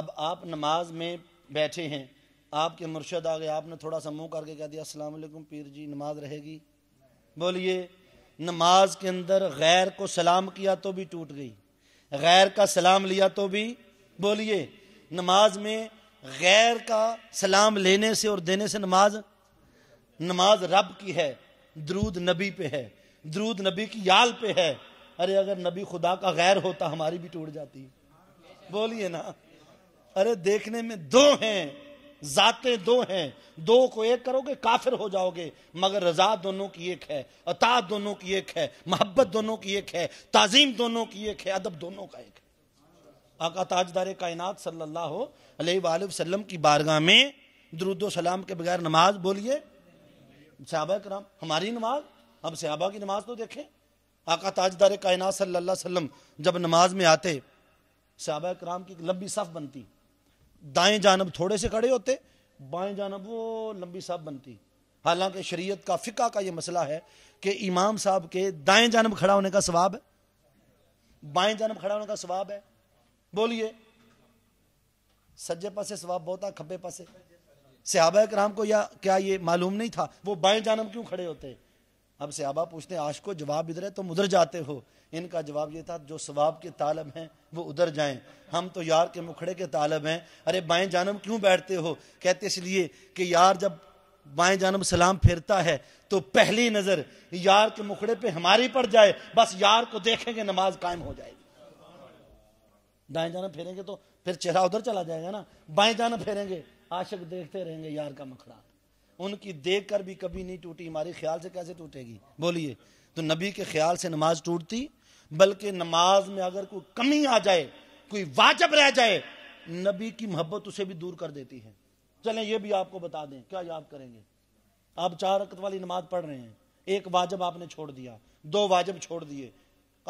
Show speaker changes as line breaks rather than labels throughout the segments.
अब आप नमाज में बैठे हैं आपके मुर्शद आ गए आपने थोड़ा सा मुंह करके कह दिया अस्सलाम वालेकुम पीर जी नमाज रहेगी बोलिए नमाज के अंदर गैर को सलाम किया तो भी टूट गई गैर का सलाम लिया तो भी बोलिए नमाज में गैर का सलाम लेने से और देने से नमाज नमाज रब की है द्रूद नबी पे है द्रूद नबी की याल पे है अरे अगर नबी खुदा का गैर होता हमारी भी टूट जाती बोलिए ना अरे देखने में दो हैं जाते दो हैं दो को एक करोगे काफिर हो जाओगे मगर रजा दोनों की एक है अता दोनों की एक है मोहब्बत दोनों की एक है ताजीम दोनों की एक है अदब दोनों का एक है आका ताजदार कायनात सल्लल्लाहु अलैहि वसल्लम की बारगाह में दरुदो सलाम के बगैर नमाज बोलिए सहाबा कराम हमारी नमाज अब सहाबा की नमाज तो देखें आका ताजदार कायनात सल्लल्लाहु अलैहि वसल्लम जब नमाज में आते सहाबा कराम की लंबी सफ़ बनती दाएं जानब थोड़े से खड़े होते बाएं जानब वो लंबी साहब बनती हालांकि शरीयत का फ़िका का ये मसला है कि इमाम साहब के दाएं जानब खड़ा होने का स्वाब है बाएं जानब खड़ा होने का स्वाब है बोलिए सज्जे पासे स्वाब बहुत है खब्बे पासे सहाबा कराम को या क्या ये मालूम नहीं था वो बाएं जानब क्यों खड़े होते हैं अब सहाबा पूछते हैं आश को जवाब इधर है तुम उधर जाते हो इनका जवाब ये था जो स्वाब के तालब हैं वो उधर जाएं हम तो यार के मुखड़े के तालब हैं अरे बाएं जानब क्यों बैठते हो कहते इसलिए कि यार जब बाएं जानब सलाम फेरता है तो पहली नज़र यार के मुखड़े पे हमारी पड़ जाए बस यार को देखेंगे नमाज कायम हो जाएगी दाएं जानब फेरेंगे तो फिर चेहरा उधर चला जाएगा ना बाएं जानब फेरेंगे आशक देखते रहेंगे यार का मुखड़ा उनकी देख कर भी कभी नहीं टूटी हमारे ख्याल से कैसे टूटेगी बोलिए तो नबी के ख्याल से नमाज टूटती बल्कि नमाज में अगर कोई कमी आ जाए कोई वाजब रह जाए नबी की मोहब्बत उसे भी दूर कर देती है चलें यह भी आपको बता दें क्या याद करेंगे आप चार रकत वाली नमाज पढ़ रहे हैं एक वाजब आपने छोड़ दिया दो वाजब छोड़ दिए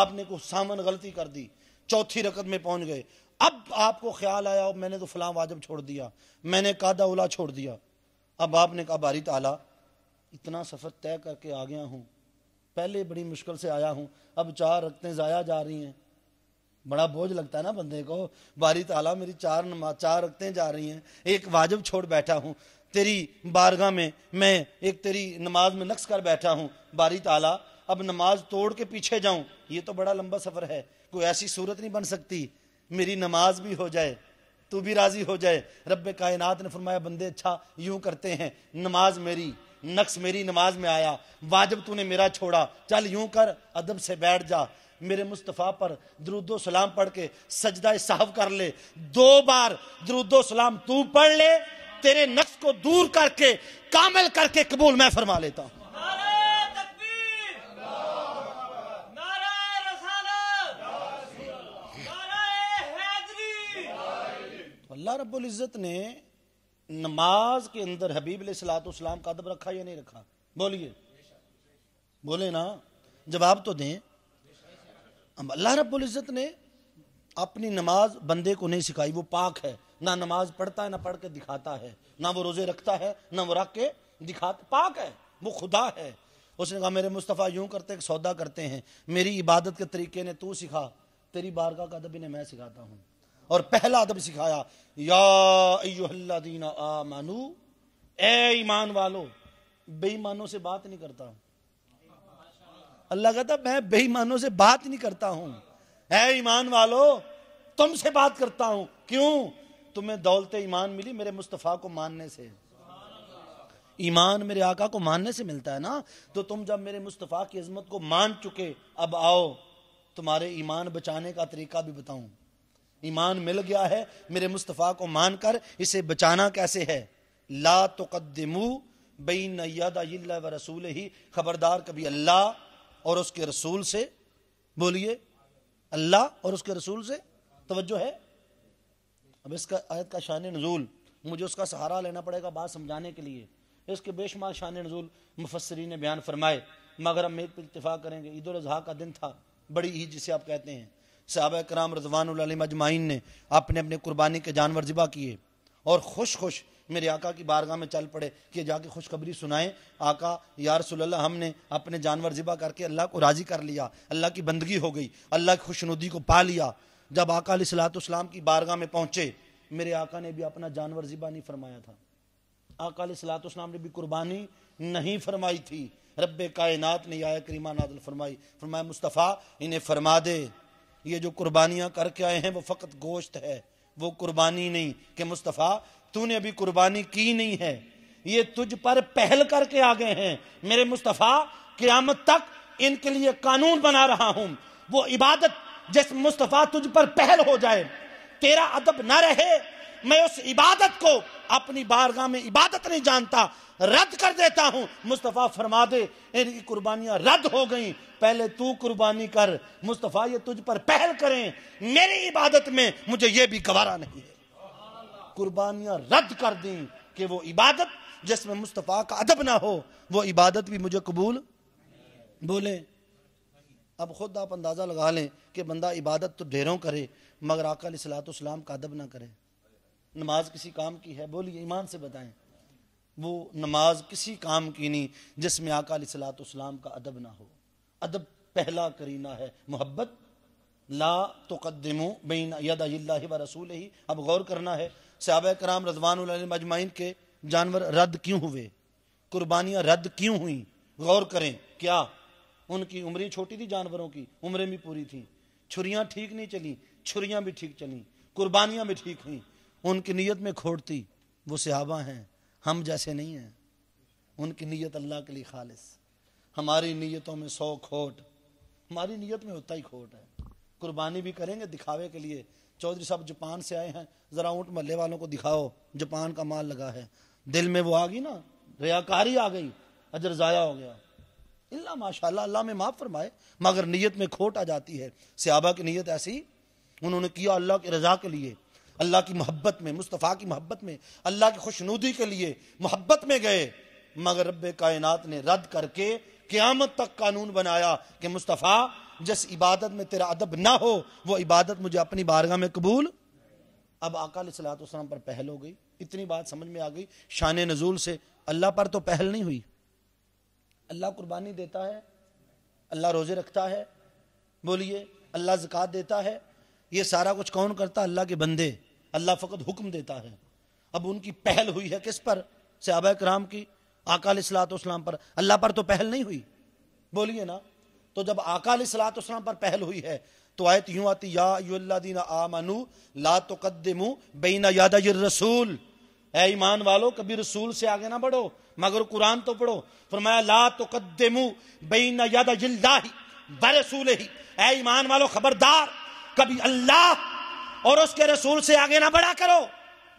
आपने कुछ सामन गलती कर दी चौथी रकत में पहुंच गए अब आपको ख्याल आया मैंने तो फलां वाजब छोड़ दिया मैंने कादा उला छोड़ दिया अब आपने कहा बारी ताला इतना सफ़र तय करके आ गया हूँ पहले बड़ी मुश्किल से आया हूँ अब चार रखते ज़ाया जा रही हैं बड़ा बोझ लगता है ना बंदे को बारी ताला मेरी चार नमा चार रखते जा रही हैं एक वाजब छोड़ बैठा हूँ तेरी बारगाह में मैं एक तेरी नमाज में नक्स कर बैठा हूँ बारी ताला अब नमाज तोड़ के पीछे जाऊं ये तो बड़ा लंबा सफ़र है कोई ऐसी सूरत नहीं बन सकती मेरी नमाज भी हो जाए तू भी राजी हो जाए रब कायनात ने फरमाया बंदे अच्छा यूं करते हैं नमाज मेरी नक्स मेरी नमाज में आया वाजब तूने मेरा छोड़ा चल यूं कर अदब से बैठ जा मेरे मुस्तफ़ा पर दरुदो सलाम पढ़ के सजदा साहब कर ले दो बार दरुदो सलाम तू पढ़ ले तेरे नक्स को दूर करके कामिल करके कबूल मैं फरमा लेता हूँ अल्लाह रब्बुल इज़्ज़त ने नमाज के अंदर हबीब सलाम का अदब रखा या नहीं रखा बोलिए बोले ना जवाब तो दें हम अल्लाह रब्बुल इज़्ज़त ने अपनी नमाज बंदे को नहीं सिखाई वो पाक है ना नमाज पढ़ता है ना पढ़ के दिखाता है ना वो रोज़े रखता है ना वो रख के दिखाता पाक है वो खुदा है उसने कहा मेरे मुस्तफ़ा यूं करते सौदा करते हैं मेरी इबादत के तरीके ने तू सिखा तेरी बारगाह का अदब इन्हें मैं सिखाता हूँ और पहला अदब सिखाया या दीना आ मानू ए ईमान वालो बेईमानों से बात नहीं करता हूं अल्लाह कहता मैं बेईमानों से बात नहीं करता हूं ए ईमान वालो तुमसे बात करता हूं क्यों तुम्हें दौलत ईमान मिली मेरे मुस्तफ़ा को मानने से ईमान मेरे आका को मानने से मिलता है ना तो तुम जब मेरे मुस्तफ़ा की अजमत को मान चुके अब आओ तुम्हारे ईमान बचाने का तरीका भी बताऊं ईमान मिल गया है मेरे मुस्तफ़ा को मान कर इसे बचाना कैसे है ला तो बैन यदा व रसूल ही खबरदार कभी अल्लाह और उसके रसूल से बोलिए अल्लाह और उसके रसूल से तवज्जो है अब इसका आयत का शान नजूल मुझे उसका सहारा लेना पड़ेगा बात समझाने के लिए इसके बेशुमार शान नजूल मुफसरी ने बयान फरमाए मगर हम एक पर इतफ़ा करेंगे ईद उजहा का दिन था बड़ी ईद जिसे आप कहते हैं साहब कराम रजवान अजमाइन ने अपने अपने कुर्बानी के जानवर ज़िबा किए और खुश खुश मेरे आका की बारगाह में चल पड़े कि जाके खुशखबरी सुनाएं आका यार सुल्ला हमने अपने जानवर ज़िबा करके अल्लाह को राज़ी कर लिया अल्लाह की बंदगी हो गई अल्लाह की खुशनुदी को पा लिया जब आका सलातम की बारगाह में पहुँचे मेरे आका ने भी अपना जानवर ज़िबा नहीं फरमाया था आका सलातम ने भी कुर्बानी नहीं फरमाई थी रब कायनात ने या करीमा नादल फरमाई फरमाए मुस्तफ़ा इन्हें फरमा दे ये जो कुर्बानियां करके आए हैं वो फ़कत गोश्त है वो कुर्बानी नहीं कि मुस्तफ़ा तूने अभी कुर्बानी की नहीं है ये तुझ पर पहल करके आ गए हैं मेरे मुस्तफ़ा क्यामत तक इनके लिए कानून बना रहा हूं वो इबादत जिस मुस्तफ़ा तुझ पर पहल हो जाए तेरा अदब ना रहे मैं उस इबादत को अपनी बारगाह में इबादत नहीं जानता रद्द कर देता हूं मुस्तफ़ा फरमा दे इनकी कुर्बानियां रद्द हो गई पहले तू कुर्बानी कर मुस्तफ़ा ये तुझ पर पहल करें मेरी इबादत में मुझे ये भी गवारा नहीं है कुर्बानियां रद्द कर दी कि वो इबादत जिसमें मुस्तफ़ा का अदब ना हो वो इबादत भी मुझे कबूल बोले अब खुद आप अंदाज़ा लगा लें कि बंदा इबादत तो ढेरों करे मगर सलात सलातम का अदब ना करे नमाज किसी काम की है बोलिए ईमान से बताएं वो नमाज किसी काम की नहीं जिसमें सलात सलातम का अदब ना हो अदब पहला करीना है मोहब्बत ला तो तकदमो बीन यदा व रसूल ही अब गौर करना है सहाब कराम रजवान मजमाइन के जानवर रद्द क्यों हुए कुर्बानियाँ रद्द क्यों हुई गौर करें क्या उनकी उम्र छोटी थी जानवरों की उम्रें भी पूरी थी छुरियाँ ठीक नहीं चली छुरियाँ भी ठीक चली कुर्बानियाँ भी ठीक हुई उनकी नीयत में खोटती वो सहाबा हैं हम जैसे नहीं हैं उनकी नीयत अल्लाह के लिए खालिश हमारी नीयतों में सौ खोट हमारी नीयत में होता ही खोट है कुर्बानी भी करेंगे दिखावे के लिए चौधरी साहब जापान से आए हैं ज़रा ऊँट महल्ले वालों को दिखाओ जापान का माल लगा है दिल में वो आ गई ना रियाकारी आ गई अजर ज़ाया हो गया इल्ला माशा अल्लाह में माफ़ फरमाए मगर नीयत में खोट आ जाती है सहाबा की नीयत ऐसी उन्होंने किया अल्लाह की रजा के लिए अल्लाह की मोहब्बत में मुस्तफ़ा की मोहब्बत में अल्लाह की खुशनुदी के लिए मोहब्बत में गए मगर रब कायनात ने रद्द करके क़्यामत तक कानून बनाया कि मुस्तफ़ा जिस इबादत में तेरा अदब ना हो वो इबादत मुझे अपनी बारगाह में कबूल अब अकाल सलाम पर पहल हो गई इतनी बात समझ में आ गई शान नजूल से अल्लाह पर तो पहल नहीं हुई अल्लाह कुर्बानी देता है अल्लाह रोज़े रखता है बोलिए अल्लाह जक़ात देता है ये सारा कुछ कौन करता है अल्लाह के बंदे अल्लाह फ़कत हुक्म देता है अब उनकी पहल हुई है किस पर सहाबा कराम की आकाल सलातम पर अल्लाह पर तो पहल नहीं हुई बोलिए ना तो जब आकाल सलातम पर पहल हुई है तो आयत यूं आती यादीन आमनु ला तो कदमू बेना यादा रसूल ए ईमान वालों कभी रसूल से आगे ना बढ़ो मगर कुरान तो पढ़ो फरमाया ला तो कदमू बेना यादा जिल्दा ही ही ए ईमान वालों खबरदार कभी अल्लाह और उसके रसूल से आगे ना बढ़ा करो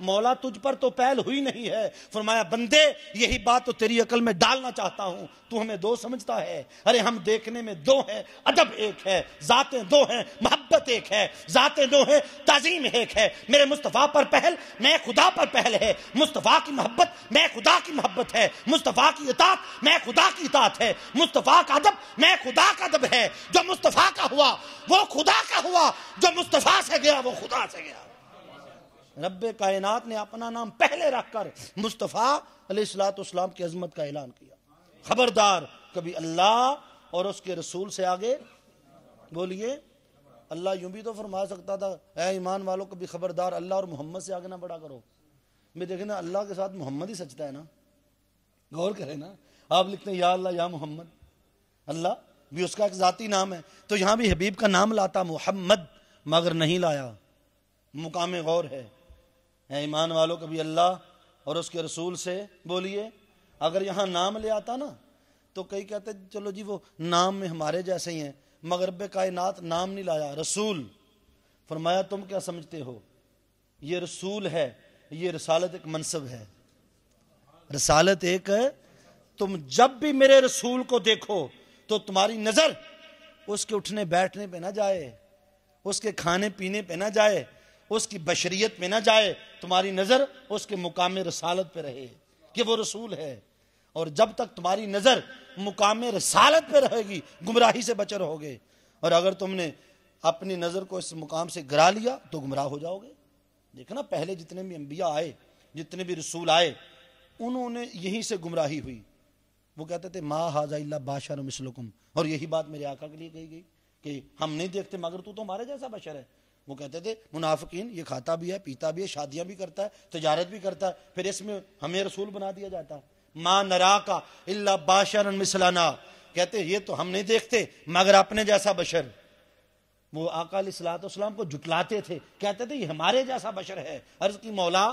मौला तुझ पर तो पहल हुई नहीं है फरमाया बंदे यही बात तो तेरी अकल में डालना चाहता हूँ तू हमें दो समझता है अरे हम देखने में दो हैं अदब एक है जाते दो हैं मोहब्बत एक है जाते दो हैं तज़ीम एक है मेरे मुस्तफ़ा पर पहल मैं खुदा पर पहल है मुस्तफ़ा की मोहब्बत मैं खुदा की मोहब्बत है मुस्तफ़ा की इतात मैं खुदा की इतात है मुस्तफ़ा का अदब मैं खुदा का अदब है जो मुस्तफ़ा का हुआ वो खुदा का हुआ जो मुस्तफ़ा से गया वो खुदा से गया रब कायनात ने अपना नाम पहले रखकर मुस्तफ़ा सलाम की अजमत का ऐलान किया खबरदार कभी अल्लाह और उसके रसूल से आगे बोलिए अल्लाह यूं भी तो फरमा सकता था ए ईमान वालों कभी खबरदार अल्लाह और मोहम्मद से आगे ना बढ़ा करो मैं देखे ना अल्लाह के साथ मोहम्मद ही सचता है ना गौर करें ना आप लिखते हैं या अल्लाह या मोहम्मद अल्लाह भी उसका एक ज़ाती नाम है तो यहाँ भी हबीब का नाम लाता मोहम्मद मगर नहीं लाया मुकाम गौर है है ईमान वालों कभी अल्लाह और उसके रसूल से बोलिए अगर यहाँ नाम ले आता ना तो कई कहते चलो जी वो नाम में हमारे जैसे ही हैं मगरब कायनात नाम नहीं लाया रसूल फरमाया तुम क्या समझते हो ये रसूल है ये रसालत एक मनसब है रसालत एक है तुम जब भी मेरे रसूल को देखो तो तुम्हारी नज़र उसके उठने बैठने पे ना जाए उसके खाने पीने पे ना जाए उसकी बशरियत में ना जाए तुम्हारी नज़र उसके मुकाम रसालत पे रहे कि वो रसूल है और जब तक तुम्हारी नज़र मुकाम रसालत पे रहेगी गुमराही से बचे रहोगे और अगर तुमने अपनी नज़र को इस मुकाम से गिरा लिया तो गुमराह हो जाओगे देखना पहले जितने भी अम्बिया आए जितने भी रसूल आए उन्होंने यहीं से गुमराही हुई वो कहते थे माँ हाजा बादशाह और यही बात मेरे आका के लिए कही गई कि हम नहीं देखते मगर तू तो हमारे जैसा बशर है वो कहते थे मुनाफिकीन ये खाता भी है पीता भी है शादियां भी करता है तजारत भी करता है फिर इसमें हमें रसूल बना दिया जाता है माँ नरा का अल्ला बाशर मिसलाना कहते ये तो हम नहीं देखते मगर अपने जैसा बशर वो सलाम को जुटलाते थे कहते थे ये हमारे जैसा बशर है अर्ज की मौला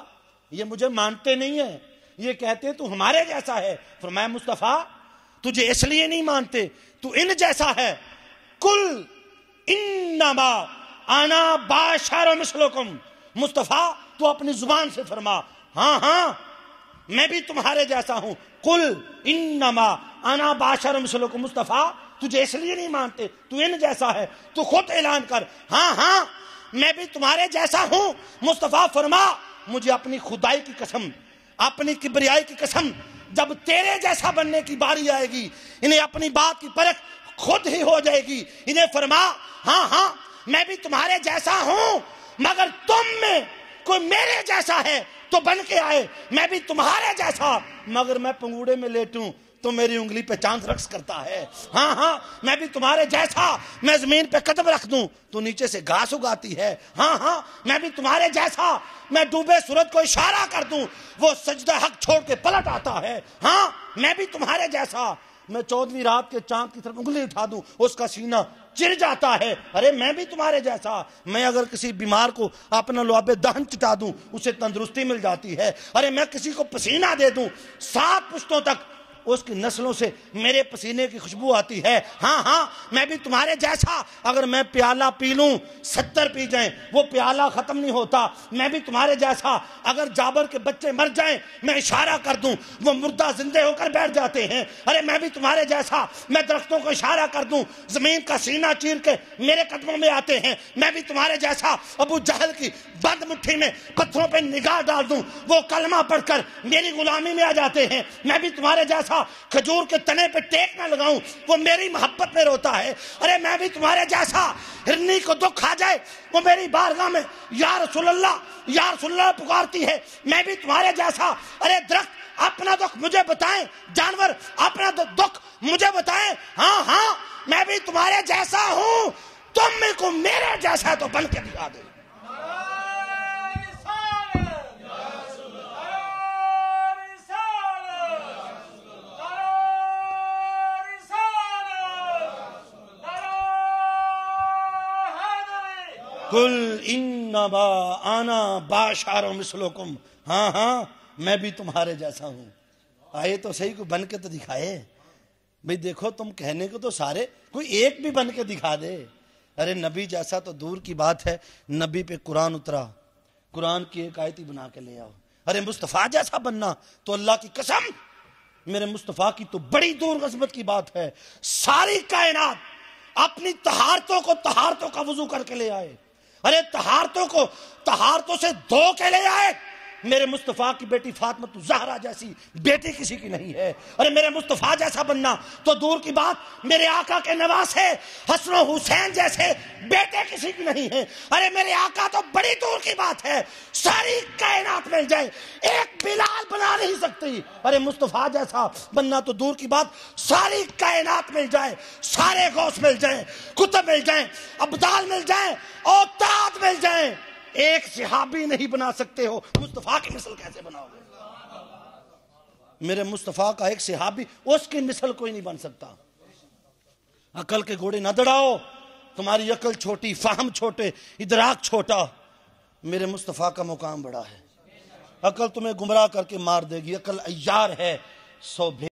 ये मुझे मानते नहीं है ये कहते तू हमारे जैसा है फरमाया मुस्तफ़ा तुझे इसलिए नहीं मानते तू इन जैसा है कुल इन्नमा आना बाशारो मुस्तफ़ा तू अपनी जुबान से फरमा हाँ हाँ मैं भी तुम्हारे जैसा हूं कुल इन्नमा आना बाशर मुस्तफ़ा तुझे इसलिए नहीं मानते तू इन जैसा है तू खुद ऐलान कर हाँ हाँ मैं भी तुम्हारे जैसा हूं मुस्तफ़ा फरमा मुझे अपनी खुदाई की कसम अपनी किबरियाई की कसम जब तेरे जैसा बनने की बारी आएगी इन्हें अपनी बात की परख खुद ही हो जाएगी इन्हें फरमा हाँ हाँ मैं भी तुम्हारे जैसा हूं मगर तुम में कोई मेरे जैसा है तो बन के आए मैं भी तुम्हारे जैसा मगर मैं पंगूड़े में लेटू तो मेरी उंगली पे चांद रक्स करता है हाँ हाँ मैं भी तुम्हारे जैसा मैं जमीन पे कदम रख दू तो नीचे से घास उगाती है हाँ हाँ मैं भी तुम्हारे जैसा मैं डूबे सूरज को इशारा कर दू वो सजदा हक छोड़ के पलट आता है हाँ मैं भी तुम्हारे जैसा मैं चौदवी रात के चांद की तरफ उंगली उठा दू उसका सीना चिर जाता है अरे मैं भी तुम्हारे जैसा मैं अगर किसी बीमार को अपना लोब दहन चिटा दूं उसे तंदुरुस्ती मिल जाती है अरे मैं किसी को पसीना दे दूं सात पुश्तों तक उसकी नस्लों से मेरे पसीने की खुशबू आती है हाँ हाँ मैं भी तुम्हारे जैसा अगर मैं प्याला पी लू सत्तर पी जाएं वो प्याला ख़त्म नहीं होता मैं भी तुम्हारे जैसा अगर जाबर के बच्चे मर जाएं मैं इशारा कर दू वो मुर्दा जिंदे होकर बैठ जाते हैं अरे मैं भी तुम्हारे जैसा मैं दरख्तों को इशारा कर दू ज़मीन का सीना चीर के मेरे कदमों में आते हैं मैं भी तुम्हारे जैसा अबू जहल की बंद मुठ्ठी में पत्थरों पर निगाह डाल दू वो कलमा पढ़कर मेरी गुलामी में आ जाते हैं मैं भी तुम्हारे जैसा देखा खजूर के तने पे टेक ना लगाऊं वो मेरी मोहब्बत में रोता है अरे मैं भी तुम्हारे जैसा हिरनी को दुख खा जाए वो मेरी बारगाह में यार सुल्ला यार सुल्ला पुकारती है मैं भी तुम्हारे जैसा अरे दरख्त अपना दुख मुझे बताएं जानवर अपना दुख मुझे बताएं हाँ हाँ मैं भी तुम्हारे जैसा हूं तुम को मेरे जैसा तो बन के दिखा दे कुल इन्नबा आना बाशार मिसलोकुम हाँ हाँ मैं भी तुम्हारे जैसा हूं आए तो सही को बन के तो दिखाए भाई देखो तुम कहने को तो सारे कोई एक भी बन के दिखा दे अरे नबी जैसा तो दूर की बात है नबी पे कुरान उतरा कुरान की एक आयती बना के ले आओ अरे मुस्तफ़ा जैसा बनना तो अल्लाह की कसम मेरे मुस्तफ़ा की तो बड़ी दूर कस्मत की बात है सारी कायनात अपनी तहारतों को तहारतों का वजू करके ले आए अरे तहारतों को तहारतों से दो के ले आए मेरे मुस्तफ़ा की बेटी फातमा तो जहरा जैसी बेटी किसी की नहीं है अरे मेरे मुस्तफ़ा जैसा बनना तो दूर की बात मेरे आका के नवास है हसन हुसैन जैसे बेटे किसी की नहीं है अरे मेरे आका तो बड़ी दूर की बात है सारी कायनात मिल जाए एक बिलाल बना नहीं सकती अरे मुस्तफ़ा जैसा बनना तो दूर की बात सारी कायनात मिल जाए सारे गौस मिल जाए मिल जाए अब्दाल मिल जाए और ताज मिल जाए एक सिहाबी नहीं बना सकते हो मुस्तफ़ा की मिसल कैसे बनाओगे मेरे मुस्तफ़ा का एक सिहाबी उसकी मिसल कोई नहीं बन सकता अकल के घोड़े न दड़ाओ तुम्हारी अकल छोटी फाहम छोटे इदराक छोटा मेरे मुस्तफ़ा का मुकाम बड़ा है अकल तुम्हें गुमराह करके मार देगी अकल अयार है सौ